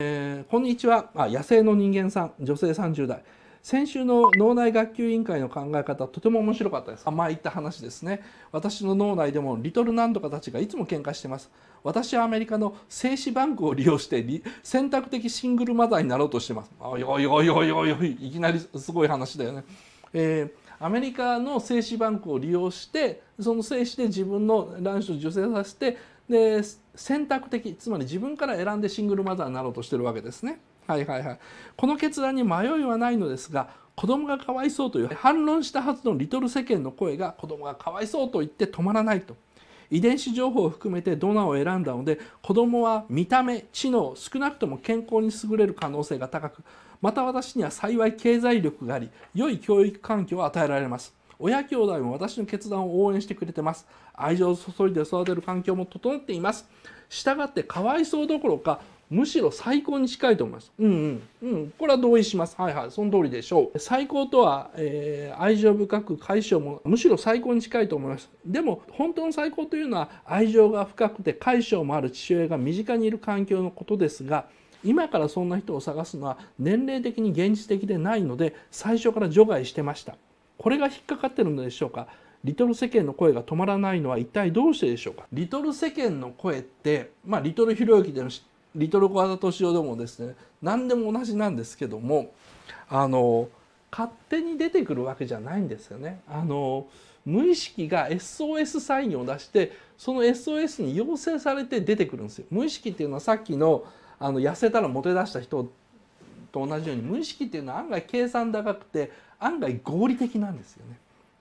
えー、こんにちはあ野生の人間さん女性30代先週の脳内学級委員会の考え方とても面白かったですあ前言った話ですね私の脳内でもリトルなんとかたちがいつも喧嘩してます私はアメリカの精子バンクを利用して選択的シングルマザーになろうとしてますあよいおいおいおいおいいきなりすごい話だよねえー、アメリカの精子バンクを利用してその精子で自分の卵子を受精させてで選択的つまり自分から選んでシングルマザーになろうとしてるわけですね。はいはいはい、この決断に迷いはないのですが子供がかわいそうという反論したはずのリトル世間の声が子供がかわいそうと言って止まらないと遺伝子情報を含めてドナーを選んだので子供は見た目知能少なくとも健康に優れる可能性が高くまた私には幸い経済力があり良い教育環境を与えられます親兄弟も私の決断を応援してくれてます。愛情を注いで育てる環境も整っています。したがってかわいそうどころか、むしろ最高に近いと思います。うんうん。うん。これは同意します。はいはい。その通りでしょう。最高とは、えー、愛情深く解消も、むしろ最高に近いと思います。でも、本当の最高というのは、愛情が深くて解消もある父親が身近にいる環境のことですが、今からそんな人を探すのは年齢的に現実的でないので最初から除外してましたこれが引っかかってるのでしょうかリトル世間の声が止まらないのは一体どうしてでしょうかリトル世間の声って、まあ、リトルひろゆきでのリトル小技敏夫でもですね何でも同じなんですけどもあの勝手に出てくるわけじゃないんですよね。あの無意識が SOS サインを出してその SOS に要請されて出てくるんですよ。無意識っていうのはさっきのあの痩せたらモテ出した人と同じように無意識っていうのは案外計算高くて案外合理的なんですよね。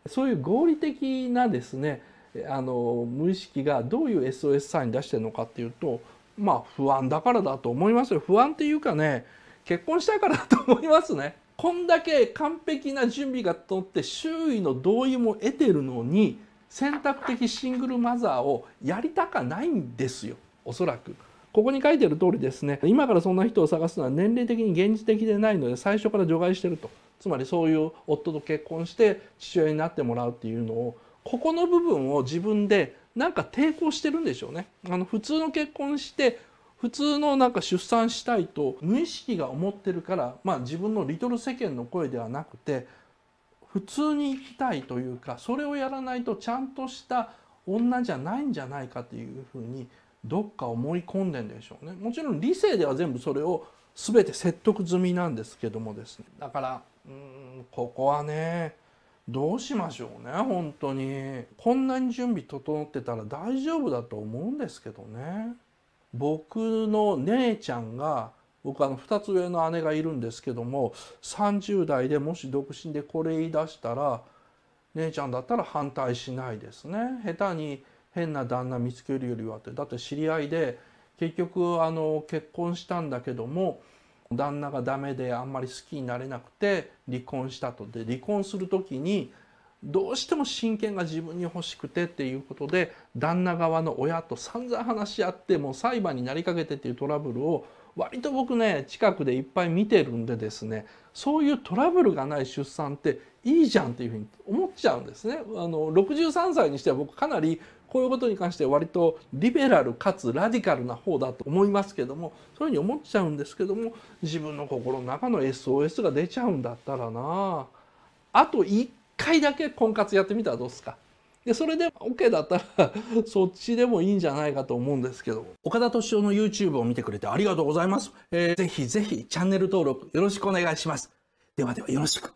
そういう合理的なですねあの無意識がどういう SOS サイン出してるのかっていうとまあ不安だからだと思いますよ不安っていうかね結婚したいからだと思いますね。こんだけ完璧な準備がとって周囲の同意も得てるのに選択的シングルマザーをやりたかないんですよおそらく。ここに書いてる通りですね今からそんな人を探すのは年齢的に現実的でないので最初から除外してるとつまりそういう夫と結婚して父親になってもらうっていうのをここの部分を自分でなんか抵抗してるんでしょうね。あの普通の結婚して普通のなんか出産したいと無意識が思ってるから、まあ、自分のリトル世間の声ではなくて普通に生きたいというかそれをやらないとちゃんとした女じゃないんじゃないかというふうにどっか思い込んでんでしょうね。もちろん理性では全部それを全て説得済みなんですけどもですねだからうんここはねどうしましょうね本当にこんなに準備整ってたら大丈夫だと思うんですけどね僕の姉ちゃんが僕あの2つ上の姉がいるんですけども30代でもし独身でこれ言い出したら姉ちゃんだったら反対しないですね下手に変な旦那見つけるよりはってだって知り合いで結局あの結婚したんだけども旦那がダメであんまり好きになれなくて離婚したとで離婚する時にどうしても親権が自分に欲しくてっていうことで旦那側の親と散々話し合ってもう裁判になりかけてっていうトラブルを割と僕ね近くでいっぱい見てるんでですねそういうトラブルがない出産っていいじゃんっていうふうに思っちゃうんですね。あの63歳にしては僕かなりこういうことに関して割とリベラルかつラディカルな方だと思いますけどもそういうふうに思っちゃうんですけども自分の心の中の SOS が出ちゃうんだったらなあと1回だけ婚活やってみたらどうですかでそれで OK だったら そっちでもいいんじゃないかと思うんですけど岡田敏夫の YouTube を見てくれてありがとうございます、えー、ぜひぜひチャンネル登録よろしくお願いしますではではよろしく